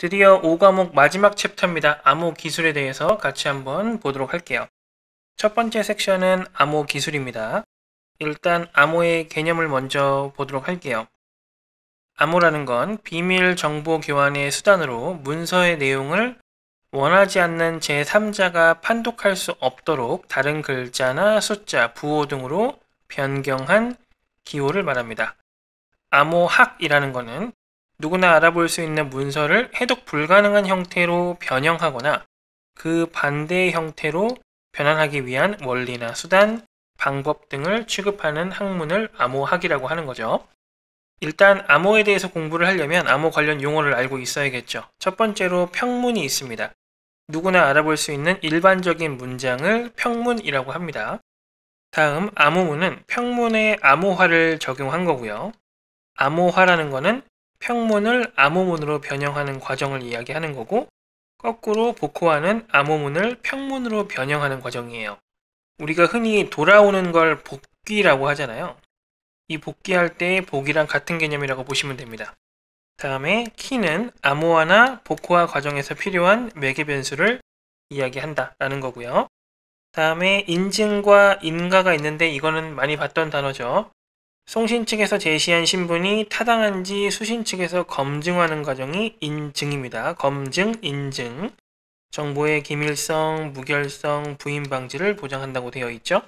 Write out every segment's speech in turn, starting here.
드디어 5과목 마지막 챕터입니다. 암호 기술에 대해서 같이 한번 보도록 할게요. 첫 번째 섹션은 암호 기술입니다. 일단 암호의 개념을 먼저 보도록 할게요. 암호라는 건 비밀 정보 교환의 수단으로 문서의 내용을 원하지 않는 제3자가 판독할 수 없도록 다른 글자나 숫자, 부호 등으로 변경한 기호를 말합니다. 암호학이라는 것은 누구나 알아볼 수 있는 문서를 해독 불가능한 형태로 변형하거나 그 반대의 형태로 변환하기 위한 원리나 수단, 방법 등을 취급하는 학문을 암호학이라고 하는 거죠. 일단 암호에 대해서 공부를 하려면 암호 관련 용어를 알고 있어야겠죠. 첫 번째로 평문이 있습니다. 누구나 알아볼 수 있는 일반적인 문장을 평문이라고 합니다. 다음 암호문은 평문의 암호화를 적용한 거고요. 암호화라는 거는 평문을 암호문으로 변형하는 과정을 이야기하는 거고 거꾸로 복호하는 암호문을 평문으로 변형하는 과정이에요. 우리가 흔히 돌아오는 걸 복귀라고 하잖아요. 이 복귀할 때의 복이랑 같은 개념이라고 보시면 됩니다. 다음에 키는 암호화나 복호화 과정에서 필요한 매개 변수를 이야기한다라는 거고요. 다음에 인증과 인가가 있는데 이거는 많이 봤던 단어죠. 송신 측에서 제시한 신분이 타당한지 수신 측에서 검증하는 과정이 인증입니다. 검증, 인증. 정보의 기밀성, 무결성, 부인 방지를 보장한다고 되어 있죠.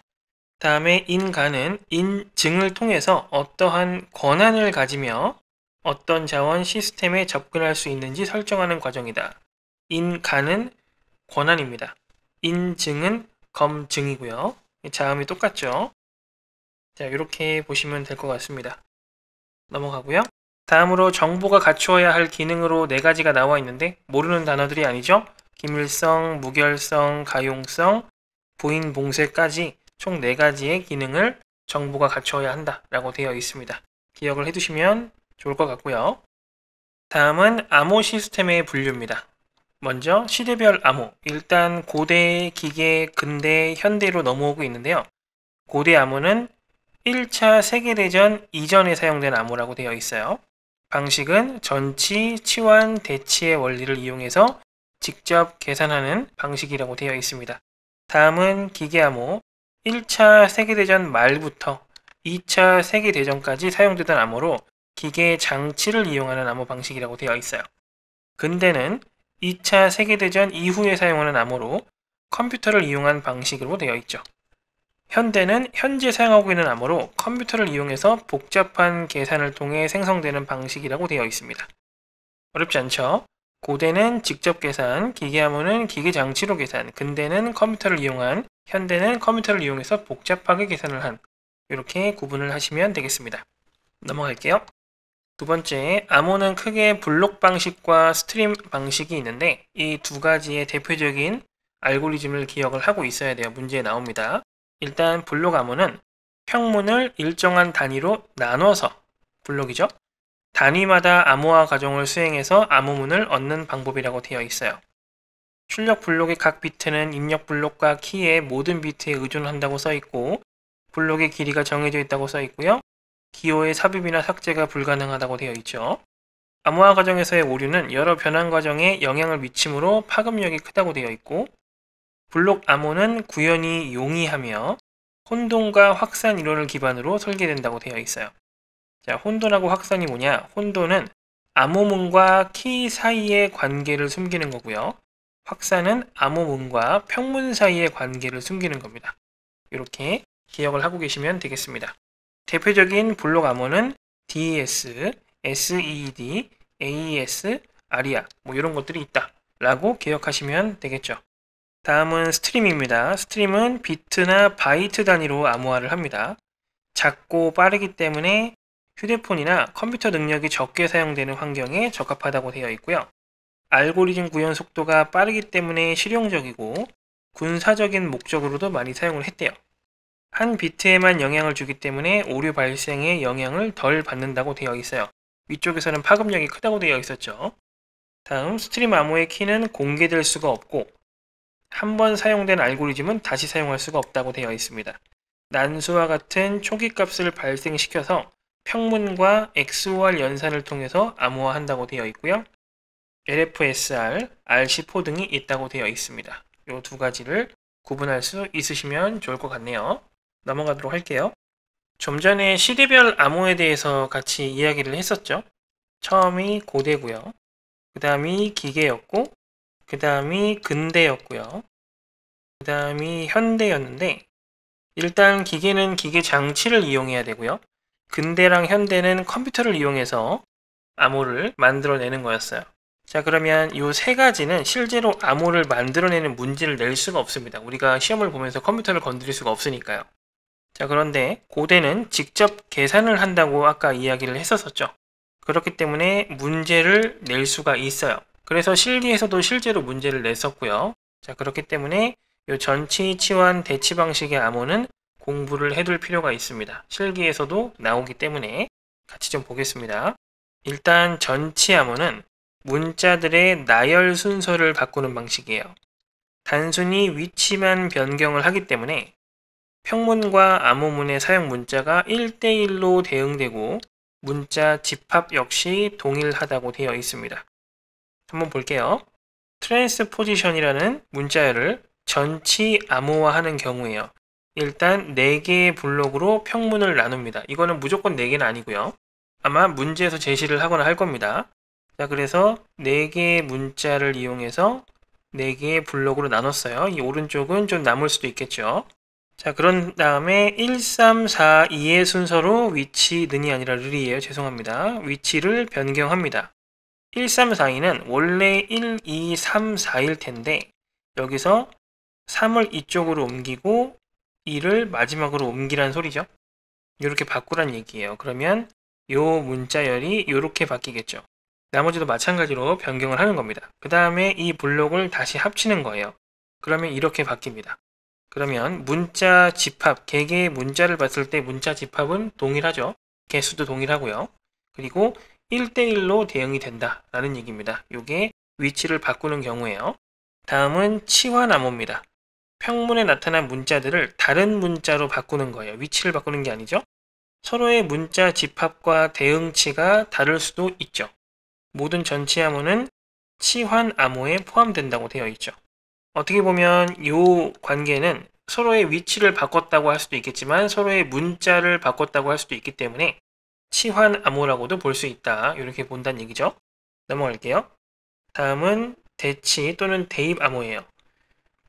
다음에 인가는 인증을 통해서 어떠한 권한을 가지며 어떤 자원 시스템에 접근할 수 있는지 설정하는 과정이다. 인가는 권한입니다. 인증은 검증이고요. 자음이 똑같죠. 자, 이렇게 보시면 될 것 같습니다. 넘어가고요. 다음으로 정보가 갖추어야 할 기능으로 네 가지가 나와 있는데 모르는 단어들이 아니죠. 기밀성, 무결성, 가용성, 부인 봉쇄까지 총 네 가지의 기능을 정보가 갖추어야 한다라고 되어 있습니다. 기억을 해두시면 좋을 것 같고요. 다음은 암호 시스템의 분류입니다. 먼저 시대별 암호, 일단 고대, 기계, 근대, 현대로 넘어오고 있는데요. 고대 암호는 1차 세계대전 이전에 사용된 암호라고 되어 있어요. 방식은 전치, 치환, 대치의 원리를 이용해서 직접 계산하는 방식이라고 되어 있습니다. 다음은 기계암호 1차 세계대전 말부터 2차 세계대전까지 사용되던 암호로 기계 장치를 이용하는 암호 방식이라고 되어 있어요. 근대는 2차 세계대전 이후에 사용하는 암호로 컴퓨터를 이용한 방식으로 되어 있죠. 현대는 현재 사용하고 있는 암호로 컴퓨터를 이용해서 복잡한 계산을 통해 생성되는 방식이라고 되어 있습니다. 어렵지 않죠? 고대는 직접 계산, 기계암호는 기계장치로 계산, 근대는 컴퓨터를 이용한, 현대는 컴퓨터를 이용해서 복잡하게 계산을 한 이렇게 구분을 하시면 되겠습니다. 넘어갈게요. 두 번째, 암호는 크게 블록 방식과 스트림 방식이 있는데 이 두 가지의 대표적인 알고리즘을 기억을 하고 있어야 돼요. 문제에 나옵니다. 일단 블록 암호는 평문을 일정한 단위로 나눠서 블록이죠. 단위마다 암호화 과정을 수행해서 암호문을 얻는 방법이라고 되어 있어요. 출력 블록의 각 비트는 입력 블록과 키의 모든 비트에 의존한다고 써 있고 블록의 길이가 정해져 있다고 써 있고요. 기호의 삽입이나 삭제가 불가능하다고 되어 있죠. 암호화 과정에서의 오류는 여러 변환 과정에 영향을 미치므로 파급력이 크다고 되어 있고 블록 암호는 구현이 용이하며 혼돈과 확산 이론을 기반으로 설계된다고 되어 있어요. 자, 혼돈하고 확산이 뭐냐? 혼돈은 암호문과 키 사이의 관계를 숨기는 거고요. 확산은 암호문과 평문 사이의 관계를 숨기는 겁니다. 이렇게 기억을 하고 계시면 되겠습니다. 대표적인 블록 암호는 DES, SED, e AES, ARIA 뭐 이런 것들이 있다 라고 기억하시면 되겠죠. 다음은 스트림입니다. 스트림은 비트나 바이트 단위로 암호화를 합니다. 작고 빠르기 때문에 휴대폰이나 컴퓨터 능력이 적게 사용되는 환경에 적합하다고 되어 있고요. 알고리즘 구현 속도가 빠르기 때문에 실용적이고 군사적인 목적으로도 많이 사용을 했대요. 한 비트에만 영향을 주기 때문에 오류 발생에 영향을 덜 받는다고 되어 있어요. 위쪽에서는 파급력이 크다고 되어 있었죠. 다음 스트림 암호의 키는 공개될 수가 없고 한번 사용된 알고리즘은 다시 사용할 수가 없다고 되어 있습니다. 난수와 같은 초기 값을 발생시켜서 평문과 XOR 연산을 통해서 암호화한다고 되어 있고요. LFSR, RC4 등이 있다고 되어 있습니다. 이 두 가지를 구분할 수 있으시면 좋을 것 같네요. 넘어가도록 할게요. 좀 전에 시대별 암호에 대해서 같이 이야기를 했었죠. 처음이 고대고요. 그 다음이 기계였고 그 다음이 근대였고요. 그 다음이 현대였는데 일단 기계는 기계 장치를 이용해야 되고요. 근대랑 현대는 컴퓨터를 이용해서 암호를 만들어내는 거였어요. 자 그러면 이 세 가지는 실제로 암호를 만들어내는 문제를 낼 수가 없습니다. 우리가 시험을 보면서 컴퓨터를 건드릴 수가 없으니까요. 자 그런데 고대는 직접 계산을 한다고 아까 이야기를 했었었죠. 그렇기 때문에 문제를 낼 수가 있어요. 그래서 실기에서도 실제로 문제를 냈었고요. 자 그렇기 때문에 이 전치, 치환, 대치 방식의 암호는 공부를 해둘 필요가 있습니다. 실기에서도 나오기 때문에 같이 좀 보겠습니다. 일단 전치 암호는 문자들의 나열 순서를 바꾸는 방식이에요. 단순히 위치만 변경을 하기 때문에 평문과 암호문의 사용 문자가 1대1로 대응되고 문자 집합 역시 동일하다고 되어 있습니다. 한번 볼게요. 트랜스포지션이라는 문자열을 전치 암호화하는 경우에요. 일단 4개의 블록으로 평문을 나눕니다. 이거는 무조건 4개는 아니고요. 아마 문제에서 제시를 하거나 할 겁니다. 자, 그래서 4개의 문자를 이용해서 4개의 블록으로 나눴어요. 이 오른쪽은 좀 남을 수도 있겠죠. 자, 그런 다음에 1, 3, 4, 2의 순서로 위치 는이 아니라 룰이에요. 죄송합니다. 위치를 변경합니다. 1342는 원래 1, 2, 3, 4일 텐데 여기서 3을 이쪽으로 옮기고 2를 마지막으로 옮기란 소리죠. 이렇게 바꾸란 얘기예요. 그러면 요 문자열이 이렇게 바뀌겠죠. 나머지도 마찬가지로 변경을 하는 겁니다. 그 다음에 이 블록을 다시 합치는 거예요. 그러면 이렇게 바뀝니다. 그러면 문자 집합, 개개의 문자를 봤을 때 문자 집합은 동일하죠. 개수도 동일하고요. 그리고 1대1로 대응이 된다라는 얘기입니다. 이게 위치를 바꾸는 경우에요. 다음은 치환암호입니다. 평문에 나타난 문자들을 다른 문자로 바꾸는 거예요. 위치를 바꾸는 게 아니죠. 서로의 문자 집합과 대응치가 다를 수도 있죠. 모든 전치 암호는 치환 암호에 포함된다고 되어 있죠. 어떻게 보면 이 관계는 서로의 위치를 바꿨다고 할 수도 있겠지만 서로의 문자를 바꿨다고 할 수도 있기 때문에 치환암호라고도 볼 수 있다. 이렇게 본다는 얘기죠. 넘어갈게요. 다음은 대치 또는 대입암호예요.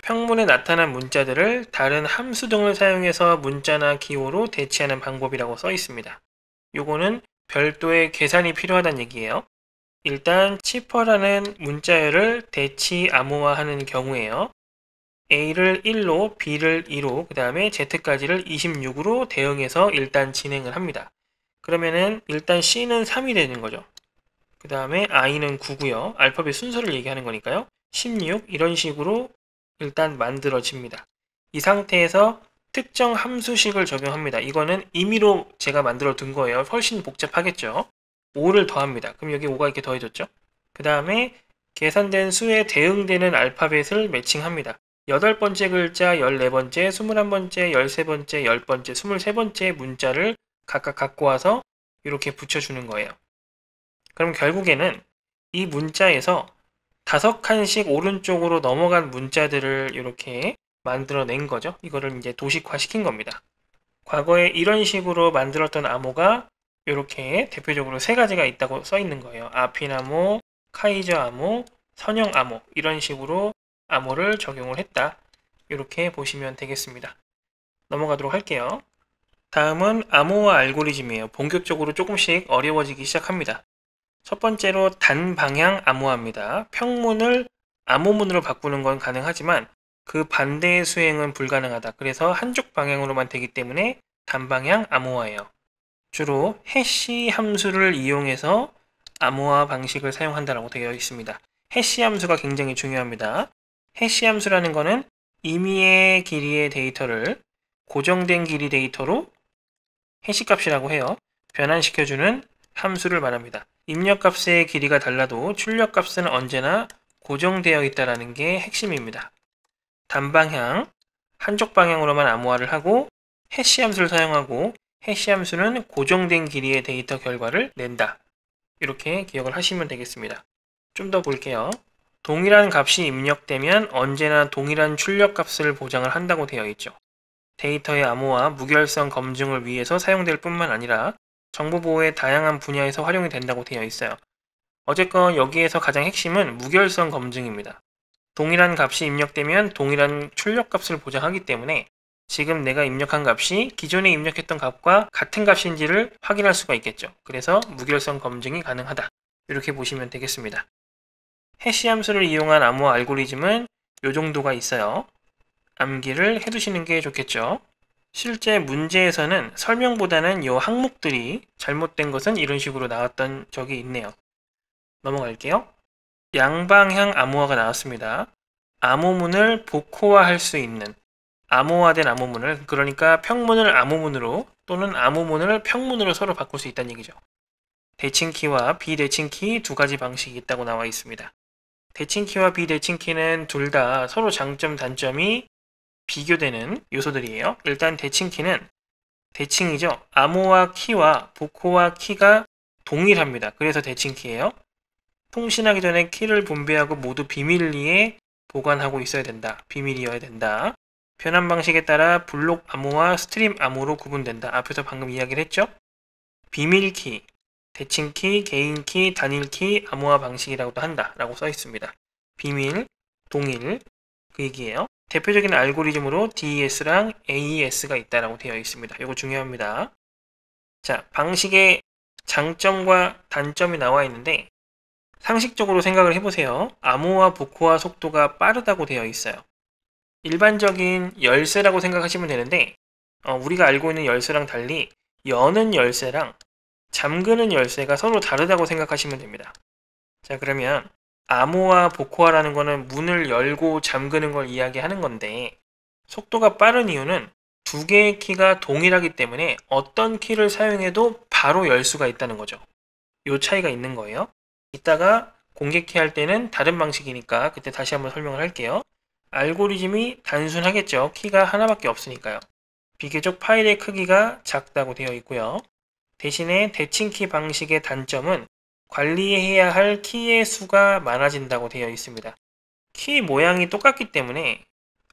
평문에 나타난 문자들을 다른 함수 등을 사용해서 문자나 기호로 대치하는 방법이라고 써 있습니다. 요거는 별도의 계산이 필요하다는 얘기예요. 일단 치퍼라는 문자열을 대치 암호화하는 경우에요. A를 1로, B를 2로, 그 다음에 Z까지를 26으로 대응해서 일단 진행을 합니다. 그러면은 일단 C는 3이 되는 거죠. 그 다음에 I는 9고요. 알파벳 순서를 얘기하는 거니까요. 16 이런 식으로 일단 만들어집니다. 이 상태에서 특정 함수식을 적용합니다. 이거는 임의로 제가 만들어 둔 거예요. 훨씬 복잡하겠죠. 5를 더합니다. 그럼 여기 5가 이렇게 더해졌죠. 그 다음에 계산된 수에 대응되는 알파벳을 매칭합니다. 8번째 글자, 14번째, 21번째, 13번째, 10번째, 23번째 문자를 각각 갖고 와서 이렇게 붙여주는 거예요. 그럼 결국에는 이 문자에서 다섯 칸씩 오른쪽으로 넘어간 문자들을 이렇게 만들어낸 거죠. 이거를 이제 도식화 시킨 겁니다. 과거에 이런 식으로 만들었던 암호가 이렇게 대표적으로 세 가지가 있다고 써 있는 거예요. 아피나모, 카이저 암호, 선형 암호 이런 식으로 암호를 적용을 했다. 이렇게 보시면 되겠습니다. 넘어가도록 할게요. 다음은 암호화 알고리즘이에요. 본격적으로 조금씩 어려워지기 시작합니다. 첫 번째로 단방향 암호화입니다. 평문을 암호문으로 바꾸는 건 가능하지만 그 반대의 수행은 불가능하다. 그래서 한쪽 방향으로만 되기 때문에 단방향 암호화예요. 주로 해시 함수를 이용해서 암호화 방식을 사용한다라고 되어 있습니다. 해시 함수가 굉장히 중요합니다. 해시 함수라는 것은 임의의 길이의 데이터를 고정된 길이 데이터로 해시값이라고 해요. 변환시켜주는 함수를 말합니다. 입력값의 길이가 달라도 출력값은 언제나 고정되어 있다는 게 핵심입니다. 단방향, 한쪽 방향으로만 암호화를 하고 해시 함수를 사용하고 해시 함수는 고정된 길이의 데이터 결과를 낸다. 이렇게 기억을 하시면 되겠습니다. 좀 더 볼게요. 동일한 값이 입력되면 언제나 동일한 출력 값을 보장을 한다고 되어 있죠. 데이터의 암호화, 무결성 검증을 위해서 사용될 뿐만 아니라 정보보호의 다양한 분야에서 활용이 된다고 되어 있어요. 어쨌건 여기에서 가장 핵심은 무결성 검증입니다. 동일한 값이 입력되면 동일한 출력값을 보장하기 때문에 지금 내가 입력한 값이 기존에 입력했던 값과 같은 값인지를 확인할 수가 있겠죠. 그래서 무결성 검증이 가능하다. 이렇게 보시면 되겠습니다. 해시 함수를 이용한 암호 알고리즘은 이 정도가 있어요. 암기를 해두시는 게 좋겠죠. 실제 문제에서는 설명보다는 이 항목들이 잘못된 것은 이런 식으로 나왔던 적이 있네요. 넘어갈게요. 양방향 암호화가 나왔습니다. 암호문을 복호화할 수 있는 암호화된 암호문을 그러니까 평문을 암호문으로 또는 암호문을 평문으로 서로 바꿀 수 있다는 얘기죠. 대칭키와 비대칭키 두 가지 방식이 있다고 나와 있습니다. 대칭키와 비대칭키는 둘 다 서로 장점, 단점이 비교되는 요소들이에요. 일단 대칭키는 대칭이죠. 암호와 키와 복호와 키가 동일합니다. 그래서 대칭키예요. 통신하기 전에 키를 분배하고 모두 비밀리에 보관하고 있어야 된다. 비밀이어야 된다. 변환 방식에 따라 블록 암호와 스트림 암호로 구분된다. 앞에서 방금 이야기를 했죠. 비밀키, 대칭키, 개인키, 단일키, 암호화 방식이라고도 한다. 라고 써 있습니다. 비밀, 동일, 그 얘기예요. 대표적인 알고리즘으로 DES랑 AES가 있다라고 되어 있습니다. 이거 중요합니다. 자, 방식의 장점과 단점이 나와 있는데 상식적으로 생각을 해보세요. 암호와 복호화 속도가 빠르다고 되어 있어요. 일반적인 열쇠라고 생각하시면 되는데 어, 우리가 알고 있는 열쇠랑 달리 여는 열쇠랑 잠그는 열쇠가 서로 다르다고 생각하시면 됩니다. 자 그러면 암호와 복호화라는 거는 문을 열고 잠그는 걸 이야기하는 건데 속도가 빠른 이유는 두 개의 키가 동일하기 때문에 어떤 키를 사용해도 바로 열 수가 있다는 거죠. 요 차이가 있는 거예요. 이따가 공개키 할 때는 다른 방식이니까 그때 다시 한번 설명을 할게요. 알고리즘이 단순하겠죠. 키가 하나밖에 없으니까요. 비교적 파일의 크기가 작다고 되어 있고요. 대신에 대칭키 방식의 단점은 관리해야 할 키의 수가 많아진다고 되어 있습니다. 키 모양이 똑같기 때문에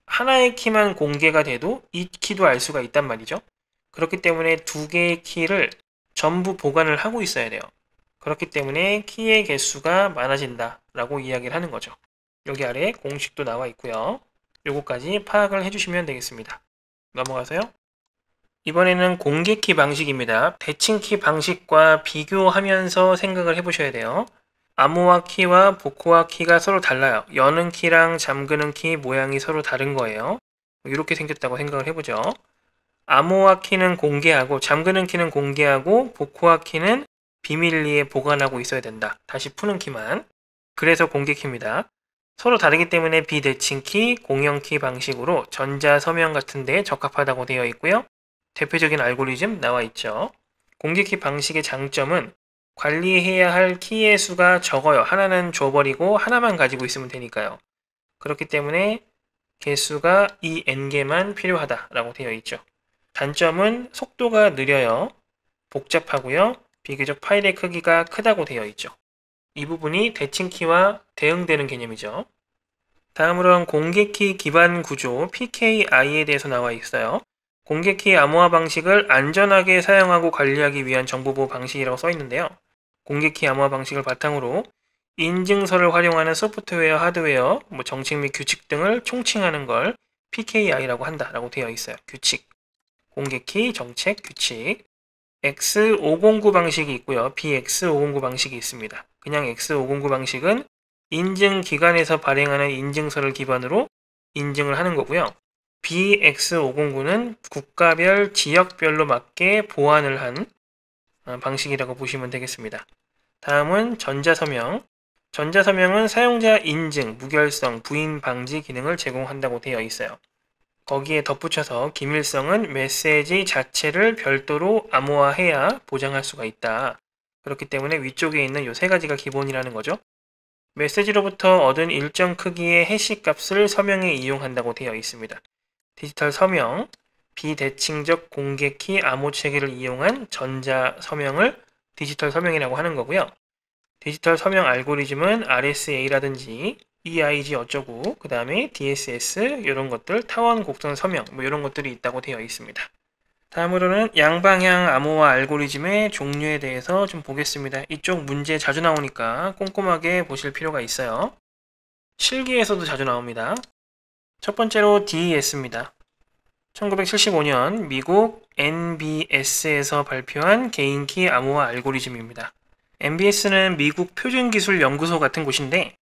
하나의 키만 공개가 돼도 이 키도 알 수가 있단 말이죠. 그렇기 때문에 두 개의 키를 전부 보관을 하고 있어야 돼요. 그렇기 때문에 키의 개수가 많아진다라고 이야기를 하는 거죠. 여기 아래 공식도 나와 있고요. 요거까지 파악을 해주시면 되겠습니다. 넘어가세요. 이번에는 공개키 방식입니다. 대칭키 방식과 비교하면서 생각을 해보셔야 돼요. 암호화 키와 복호화 키가 서로 달라요. 여는 키랑 잠그는 키 모양이 서로 다른 거예요. 이렇게 생겼다고 생각을 해보죠. 암호화 키는 공개하고 잠그는 키는 공개하고 복호화 키는 비밀리에 보관하고 있어야 된다. 다시 푸는 키만. 그래서 공개 키입니다. 서로 다르기 때문에 비대칭 키, 공용 키 방식으로 전자 서명 같은 데 적합하다고 되어 있고요. 대표적인 알고리즘 나와 있죠. 공개키 방식의 장점은 관리해야 할 키의 수가 적어요. 하나는 줘버리고 하나만 가지고 있으면 되니까요. 그렇기 때문에 개수가 이 n개만 필요하다라고 되어 있죠. 단점은 속도가 느려요. 복잡하고요. 비교적 파일의 크기가 크다고 되어 있죠. 이 부분이 대칭키와 대응되는 개념이죠. 다음으로는 공개키 기반 구조 PKI에 대해서 나와 있어요. 공개키 암호화 방식을 안전하게 사용하고 관리하기 위한 정보보호 방식이라고 써있는데요. 공개키 암호화 방식을 바탕으로 인증서를 활용하는 소프트웨어, 하드웨어, 뭐 정책 및 규칙 등을 총칭하는 걸 PKI라고 한다라고 되어 있어요. 규칙, 공개키, 정책, 규칙. X509 방식이 있고요. BX509 방식이 있습니다. 그냥 X509 방식은 인증 기관에서 발행하는 인증서를 기반으로 인증을 하는 거고요. BX509는 국가별 지역별로 맞게 보안을한 어, 방식이라고 보시면 되겠습니다. 다음은 전자서명. 전자서명은 사용자 인증, 무결성, 부인 방지 기능을 제공한다고 되어 있어요. 거기에 덧붙여서 기밀성은 메시지 자체를 별도로 암호화해야 보장할 수가 있다. 그렇기 때문에 위쪽에 있는 이 세 가지가 기본이라는 거죠. 메시지로부터 얻은 일정 크기의 해시 값을 서명에 이용한다고 되어 있습니다. 디지털 서명, 비대칭적 공개키 암호체계를 이용한 전자 서명을 디지털 서명이라고 하는 거고요. 디지털 서명 알고리즘은 RSA라든지 EIG 어쩌고 그 다음에 DSS 이런 것들 타원 곡선 서명 뭐 이런 것들이 있다고 되어 있습니다. 다음으로는 양방향 암호화 알고리즘의 종류에 대해서 좀 보겠습니다. 이쪽 문제 자주 나오니까 꼼꼼하게 보실 필요가 있어요. 실기에서도 자주 나옵니다. 첫 번째로 DES입니다. 1975년 미국 NBS에서 발표한 개인키 암호화 알고리즘입니다. NBS는 미국 표준기술연구소 같은 곳인데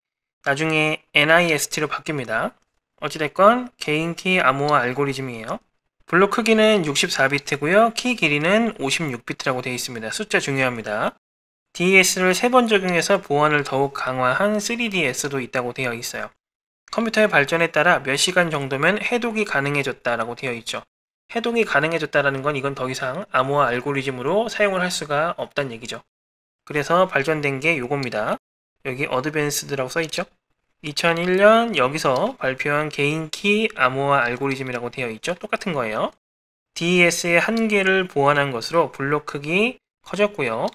나중에 NIST로 바뀝니다. 어찌됐건 개인키 암호화 알고리즘이에요. 블록 크기는 64비트고요. 키 길이는 56비트라고 되어 있습니다. 숫자 중요합니다. DES를 세 번 적용해서 보안을 더욱 강화한 3DS도 있다고 되어 있어요. 컴퓨터의 발전에 따라 몇 시간 정도면 해독이 가능해졌다라고 되어 있죠. 해독이 가능해졌다라는 건 이건 더 이상 암호화 알고리즘으로 사용을 할 수가 없다는 얘기죠. 그래서 발전된 게 요겁니다. 여기 어드밴스드라고 써있죠. 2001년 여기서 발표한 개인키 암호화 알고리즘이라고 되어 있죠. 똑같은 거예요. DES의 한계를 보완한 것으로 블록 크기 커졌고요.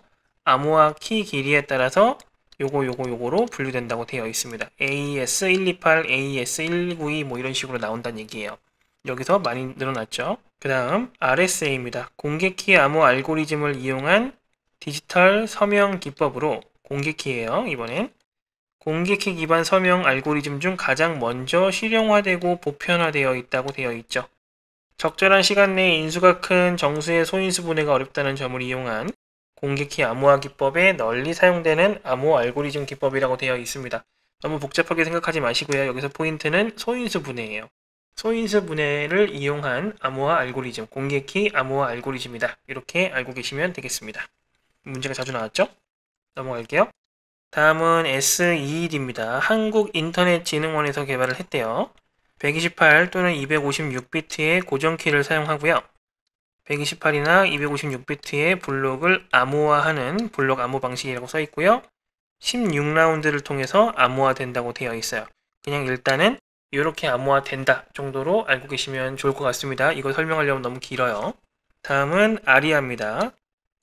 암호화 키 길이에 따라서 요거 요거 요거로 분류된다고 되어 있습니다. AS128, e AS192 e 뭐 이런 식으로 나온다는 얘기예요. 여기서 많이 늘어났죠. 그 다음 RSA입니다. 공개키 암호 알고리즘을 이용한 디지털 서명 기법으로 공개키예요. 이번엔 공개키 기반 서명 알고리즘 중 가장 먼저 실용화되고 보편화되어 있다고 되어 있죠. 적절한 시간 내에 인수가 큰 정수의 소인수 분해가 어렵다는 점을 이용한 공개키 암호화 기법에 널리 사용되는 암호 알고리즘 기법이라고 되어 있습니다. 너무 복잡하게 생각하지 마시고요. 여기서 포인트는 소인수 분해예요. 소인수 분해를 이용한 암호화 알고리즘, 공개키 암호화 알고리즘이다. 이렇게 알고 계시면 되겠습니다. 문제가 자주 나왔죠? 넘어갈게요. 다음은 s 2 e 1입니다 한국인터넷진흥원에서 개발을 했대요. 128 또는 256비트의 고정키를 사용하고요. 128이나 256비트의 블록을 암호화하는 블록 암호 방식이라고 써 있고요. 16라운드를 통해서 암호화된다고 되어 있어요. 그냥 일단은 이렇게 암호화된다 정도로 알고 계시면 좋을 것 같습니다. 이거 설명하려면 너무 길어요. 다음은 아리아입니다.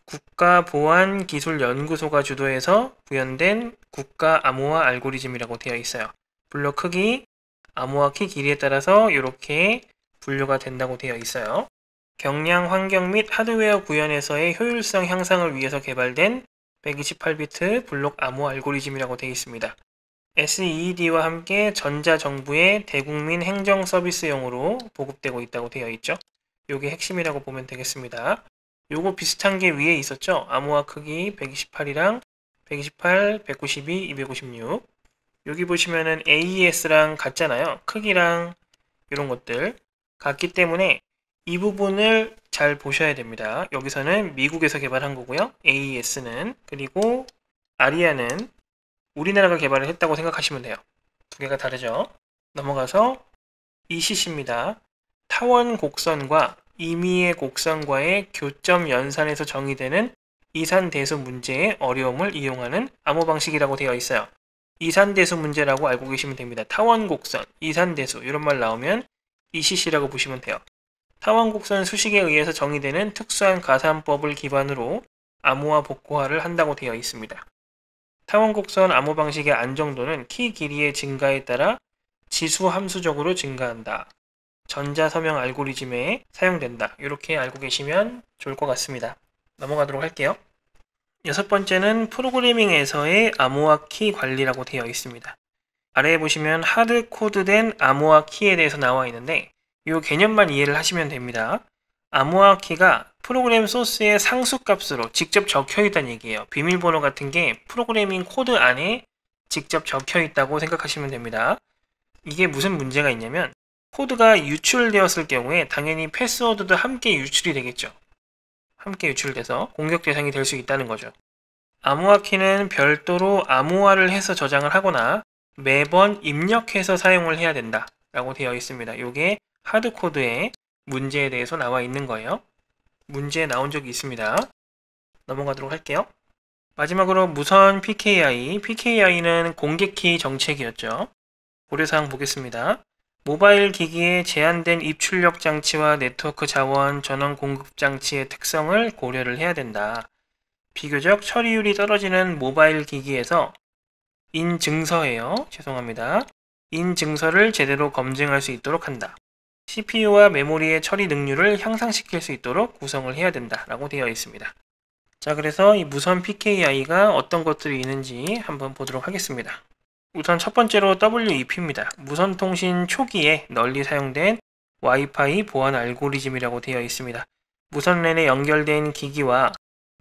국가보안기술연구소가 주도해서 구현된 국가암호화 알고리즘이라고 되어 있어요. 블록 크기, 암호화 키 길이에 따라서 이렇게 분류가 된다고 되어 있어요. 경량, 환경 및 하드웨어 구현에서의 효율성 향상을 위해서 개발된 128비트 블록 암호 알고리즘이라고 되어 있습니다. SED와 함께 전자정부의 대국민 행정 서비스용으로 보급되고 있다고 되어 있죠. 요게 핵심이라고 보면 되겠습니다. 요거 비슷한 게 위에 있었죠? 암호화 크기 128이랑 128, 192, 256 여기 보시면은 AES랑 같잖아요. 크기랑 이런 것들 같기 때문에 이 부분을 잘 보셔야 됩니다. 여기서는 미국에서 개발한 거고요. AES는 그리고 아리아는 우리나라가 개발을 했다고 생각하시면 돼요. 두 개가 다르죠. 넘어가서 ECC입니다. 타원 곡선과 임의의 곡선과의 교점 연산에서 정의되는 이산대수 문제의 어려움을 이용하는 암호 방식이라고 되어 있어요. 이산대수 문제라고 알고 계시면 됩니다. 타원 곡선, 이산대수 이런 말 나오면 ECC라고 보시면 돼요. 타원곡선 수식에 의해서 정의되는 특수한 가산법을 기반으로 암호화 복구화를 한다고 되어 있습니다. 타원곡선 암호 방식의 안정도는 키 길이의 증가에 따라 지수 함수적으로 증가한다. 전자서명 알고리즘에 사용된다. 이렇게 알고 계시면 좋을 것 같습니다. 넘어가도록 할게요. 여섯 번째는 프로그래밍에서의 암호화 키 관리라고 되어 있습니다. 아래에 보시면 하드 코드된 암호화 키에 대해서 나와 있는데 이 개념만 이해를 하시면 됩니다. 암호화키가 프로그램 소스의 상수값으로 직접 적혀있다는 얘기예요. 비밀번호 같은 게 프로그래밍 코드 안에 직접 적혀있다고 생각하시면 됩니다. 이게 무슨 문제가 있냐면 코드가 유출되었을 경우에 당연히 패스워드도 함께 유출이 되겠죠. 함께 유출돼서 공격 대상이 될 수 있다는 거죠. 암호화 키는 별도로 암호화를 해서 저장을 하거나 매번 입력해서 사용을 해야 된다 라고 되어 있습니다. 이게 하드코드의 문제에 대해서 나와 있는 거예요. 문제 에 나온 적이 있습니다. 넘어가도록 할게요. 마지막으로 무선 PKI. PKI는 공개키 정책이었죠. 고려사항 보겠습니다. 모바일 기기에 제한된 입출력 장치와 네트워크 자원 전원 공급 장치의 특성을 고려를 해야 된다. 비교적 처리율이 떨어지는 모바일 기기에서 인증서예요. 죄송합니다. 인증서를 제대로 검증할 수 있도록 한다. CPU와 메모리의 처리 능률을 향상시킬 수 있도록 구성을 해야 된다라고 되어 있습니다. 자, 그래서 이 무선 PKI가 어떤 것들이 있는지 한번 보도록 하겠습니다. 우선 첫 번째로 WEP입니다. 무선 통신 초기에 널리 사용된 와이파이 보안 알고리즘이라고 되어 있습니다. 무선 랜에 연결된 기기와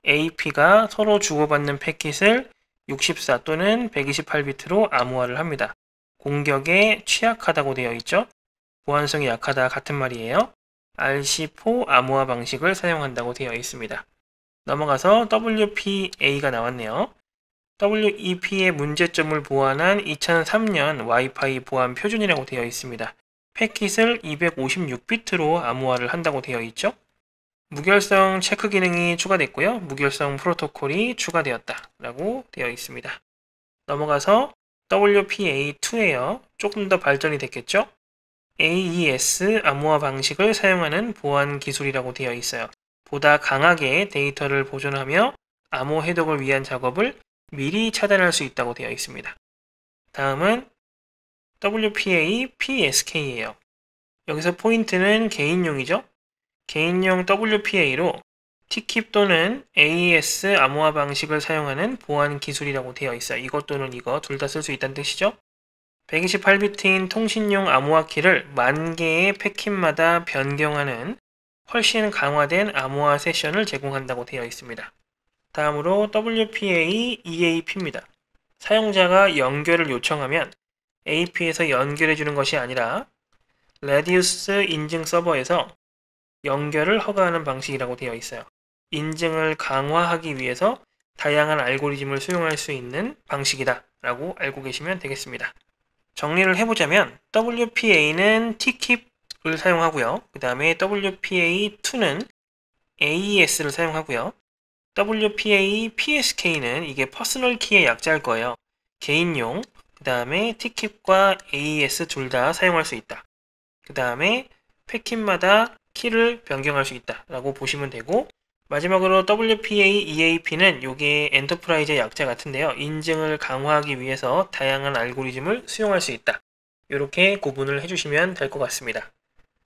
AP가 서로 주고받는 패킷을 64 또는 128비트로 암호화를 합니다. 공격에 취약하다고 되어 있죠. 보안성이 약하다 같은 말이에요. RC4 암호화 방식을 사용한다고 되어 있습니다. 넘어가서 WPA가 나왔네요. WEP의 문제점을 보완한 2003년 와이파이 보안 표준이라고 되어 있습니다. 패킷을 256비트로 암호화를 한다고 되어 있죠. 무결성 체크 기능이 추가됐고요. 무결성 프로토콜이 추가되었다 라고 되어 있습니다. 넘어가서 w p a 2에요 조금 더 발전이 됐겠죠? AES 암호화 방식을 사용하는 보안 기술이라고 되어 있어요. 보다 강하게 데이터를 보존하며 암호 해독을 위한 작업을 미리 차단할 수 있다고 되어 있습니다. 다음은 WPA PSK예요. 여기서 포인트는 개인용이죠. 개인용 WPA로 T킵 또는 AES 암호화 방식을 사용하는 보안 기술이라고 되어 있어요. 이것 또는 이거 둘 다 쓸 수 있다는 뜻이죠. 128비트인 통신용 암호화 키를 만 개의 패킷마다 변경하는 훨씬 강화된 암호화 세션을 제공한다고 되어 있습니다. 다음으로 WPA EAP입니다. 사용자가 연결을 요청하면 AP에서 연결해 주는 것이 아니라 레디우스 인증 서버에서 연결을 허가하는 방식이라고 되어 있어요. 인증을 강화하기 위해서 다양한 알고리즘을 수용할 수 있는 방식이다 라고 알고 계시면 되겠습니다. 정리를 해보자면 WPA는 T킵을 사용하고요. 그 다음에 WPA2는 AES를 사용하고요. WPA PSK는 이게 퍼스널 키의 약자일 거예요. 개인용, 그 다음에 T킵과 AES 둘 다 사용할 수 있다. 그 다음에 패킷마다 키를 변경할 수 있다 라고 보시면 되고 마지막으로 WPA EAP는 여기 엔터프라이즈의 약자 같은데요. 인증을 강화하기 위해서 다양한 알고리즘을 수용할 수 있다. 이렇게 구분을 해주시면 될 것 같습니다.